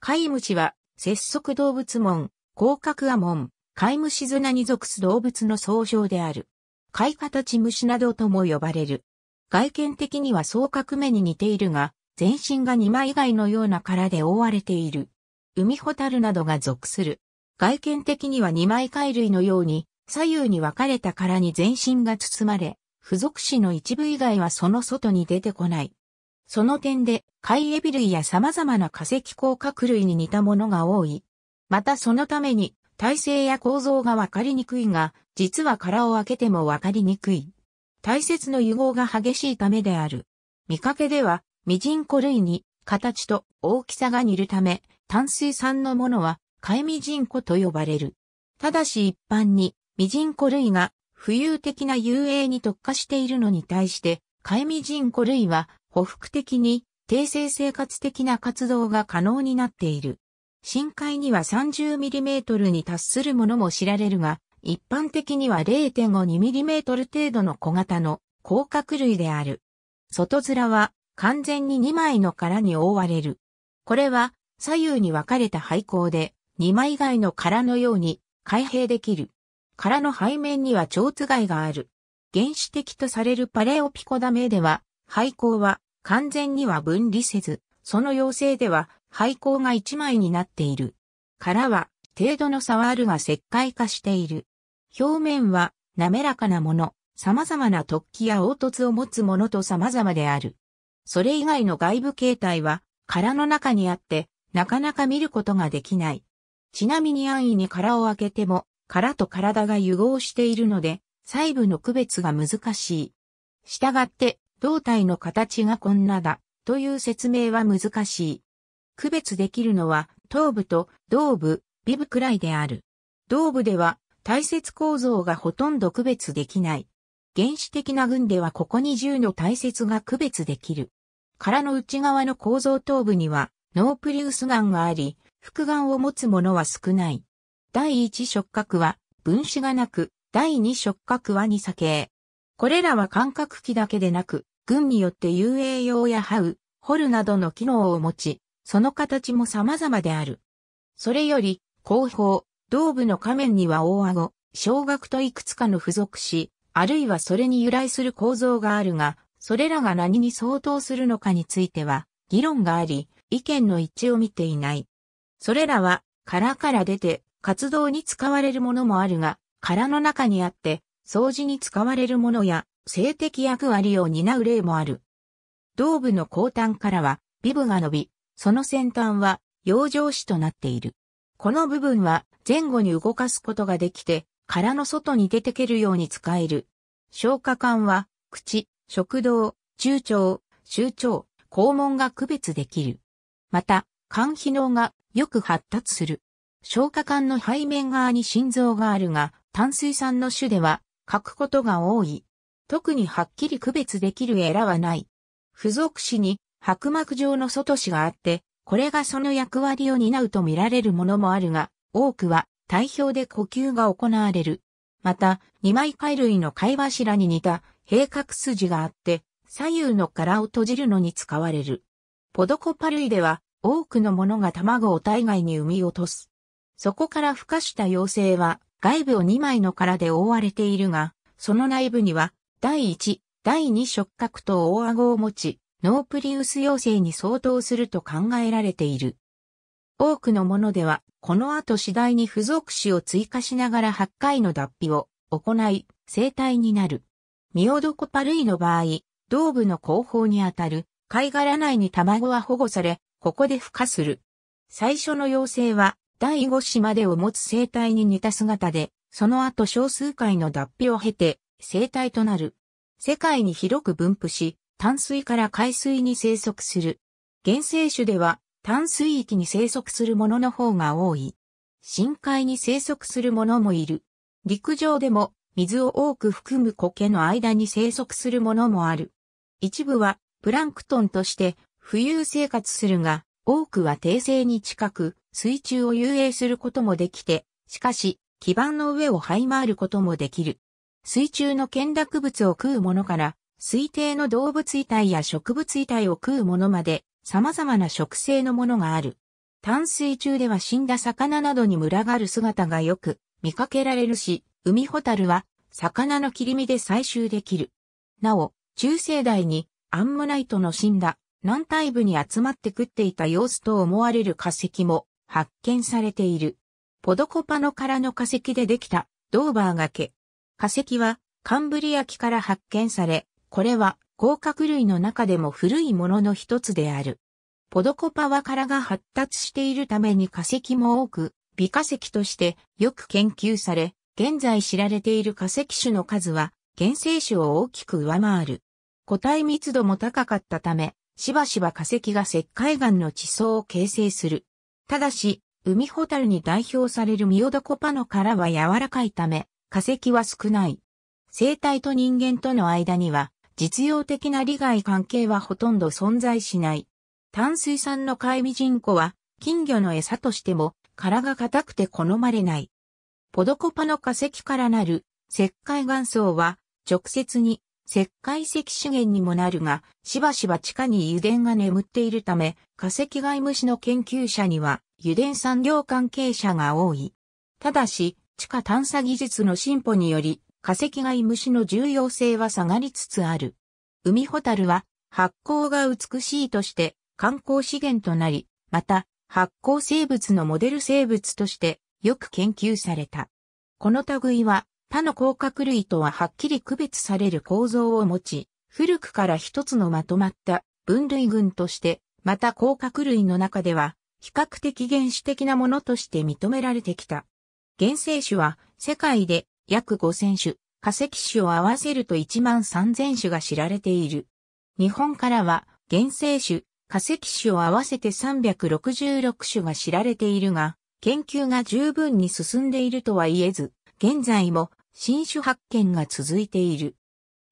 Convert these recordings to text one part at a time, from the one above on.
貝虫は、節足動物門、甲殻亜門、貝虫砂に属す動物の総称である。貝形虫などとも呼ばれる。外見的には双角目に似ているが、全身が二枚以外のような殻で覆われている。海ホタルなどが属する。外見的には二枚貝類のように、左右に分かれた殻に全身が包まれ、付属肢の一部以外はその外に出てこない。その点で、貝エビ類や様々な化石甲殻類に似たものが多い。またそのために、体勢や構造がわかりにくいが、実は殻を開けてもわかりにくい。体節の融合が激しいためである。見かけでは、ミジンコ類に形と大きさが似るため、淡水産のものは、海ミジンコと呼ばれる。ただし一般に、ミジンコ類が浮遊的な遊泳に特化しているのに対して、海ミジンコ類は補服的に定性生活的な活動が可能になっている。深海には 30mm に達するものも知られるが、一般的には 0.52mm 程度の小型の甲殻類である。外面は完全に2枚の殻に覆われる。これは左右に分かれた廃校で2枚以外の殻のように開閉できる。殻の背面には蝶子貝がある。原始的とされるパレオピコダメでは、廃校は完全には分離せず、その要請では廃校が一枚になっている。殻は程度の差はあるが石灰化している。表面は滑らかなもの、様々な突起や凹凸を持つものと様々である。それ以外の外部形態は殻の中にあってなかなか見ることができない。ちなみに安易に殻を開けても殻と体が融合しているので細部の区別が難しい。したがって胴体の形がこんなだ、という説明は難しい。区別できるのは、頭部と胴部、尾部くらいである。胴部では、体節構造がほとんど区別できない。原始的な群ではここに銃の体節が区別できる。殻の内側の構造頭部には、ノープリウスンがあり、複眼を持つものは少ない。第一触覚は、分子がなく、第二触覚は二鎖形。これらは感覚器だけでなく、軍によって遊泳用やハウ、掘るなどの機能を持ち、その形も様々である。それより、後方、胴部の仮面には大顎、小顎といくつかの付属し、あるいはそれに由来する構造があるが、それらが何に相当するのかについては、議論があり、意見の一致を見ていない。それらは、殻から出て、活動に使われるものもあるが、殻の中にあって、掃除に使われるものや性的役割を担う例もある。胴部の後端からはビブが伸び、その先端は養生紙となっている。この部分は前後に動かすことができて、殻の外に出てけるように使える。消化管は、口、食道、中腸、周腸、肛門が区別できる。また、肝機能がよく発達する。消化管の背面側に心臓があるが、炭水酸の種では書くことが多い。特にはっきり区別できるエラはない。付属詞に白膜状の外詞があって、これがその役割を担うと見られるものもあるが、多くは体表で呼吸が行われる。また、二枚貝類の貝柱に似た閉角筋があって、左右の殻を閉じるのに使われる。ポドコパ類では、多くのものが卵を体外に産み落とす。そこから孵化した幼生は、外部を2枚の殻で覆われているが、その内部には、第1、第2触覚と大顎を持ち、ノープリウス妖精に相当すると考えられている。多くのものでは、この後次第に付属詞を追加しながら8回の脱皮を行い、生体になる。ミオドコパ類の場合、胴部の後方にあたる貝殻内に卵は保護され、ここで孵化する。最初の妖精は第5子までを持つ生態に似た姿で、その後少数回の脱皮を経て、生態となる。世界に広く分布し、淡水から海水に生息する。原生種では、淡水域に生息するものの方が多い。深海に生息するものもいる。陸上でも、水を多く含む苔の間に生息するものもある。一部は、プランクトンとして、浮遊生活するが、多くは定性に近く、水中を遊泳することもできて、しかし、基板の上を這い回ることもできる。水中の見濁物を食うものから、水底の動物遺体や植物遺体を食うものまで、様々な植生のものがある。淡水中では死んだ魚などに群がる姿がよく見かけられるし、海ホタルは魚の切り身で採集できる。なお、中世代にアンモナイトの死んだ南体部に集まって食っていた様子と思われる化石も発見されている。ポドコパの殻の化石でできたドーバー崖。化石はカンブリア紀から発見され、これは甲殻類の中でも古いものの一つである。ポドコパは殻が発達しているために化石も多く、微化石としてよく研究され、現在知られている化石種の数は原生種を大きく上回る。個体密度も高かったため、しばしば化石が石灰岩の地層を形成する。ただし、海ホタルに代表されるミオドコパの殻は柔らかいため、化石は少ない。生態と人間との間には、実用的な利害関係はほとんど存在しない。淡水産の海イ人口コは、金魚の餌としても、殻が硬くて好まれない。ポドコパの化石からなる石灰岩層は、直接に石灰石資源にもなるが、しばしば地下に油田が眠っているため、化石外虫の研究者には油田産業関係者が多い。ただし、地下探査技術の進歩により、化石外虫の重要性は下がりつつある。海ホタルは発光が美しいとして観光資源となり、また発光生物のモデル生物としてよく研究された。この類は他の甲殻類とははっきり区別される構造を持ち、古くから一つのまとまった分類群として、また甲殻類の中では、比較的原始的なものとして認められてきた。原生種は世界で約5000種、化石種を合わせると1万3000種が知られている。日本からは原生種、化石種を合わせて366種が知られているが、研究が十分に進んでいるとは言えず、現在も新種発見が続いている。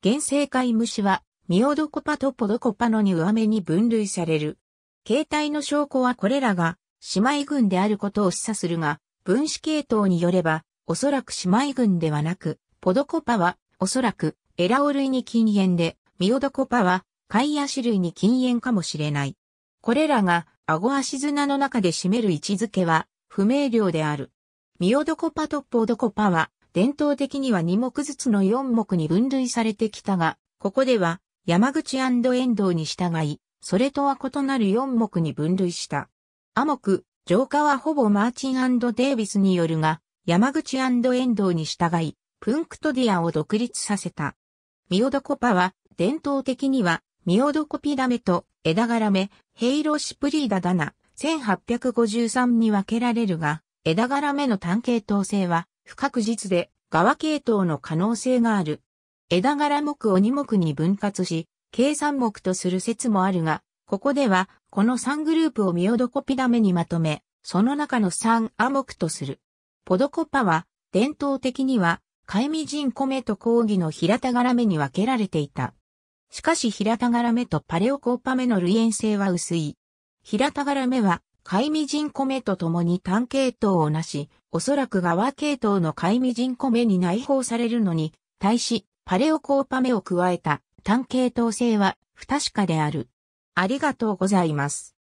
原生界虫は、ミオドコパとポドコパのに上目に分類される。形態の証拠はこれらが姉妹群であることを示唆するが、分子系統によれば、おそらく姉妹群ではなく、ポドコパは、おそらく、エラオ類に禁煙で、ミオドコパは、カイアシ類に禁煙かもしれない。これらが、顎足綱の中で占める位置づけは、不明瞭である。ミオドコパとポドコパは、伝統的には2目ずつの4目に分類されてきたが、ここでは山口遠藤に従い、それとは異なる4目に分類した。アモク、浄化はほぼマーチンデイビスによるが、山口遠藤に従い、プンクトディアを独立させた。ミオドコパは、伝統的には、ミオドコピダメと枝柄目、ヘイロシプリーダダナ、1853に分けられるが、枝柄目の単形統制は、不確実で、側系統の可能性がある。枝柄木を二目に分割し、計算目とする説もあるが、ここでは、この3グループをミオドコピダメにまとめ、その中の3ア目とする。ポドコパは、伝統的には、カエミジンコメと講義の平田柄目に分けられていた。しかし平田柄目とパレオコッパ目の類縁性は薄い。平田柄目は、ジン人米と共に単系統をなし、おそらく側系統のジン人米に内包されるのに、対し、パレオコーパメを加えた単系統性は不確かである。ありがとうございます。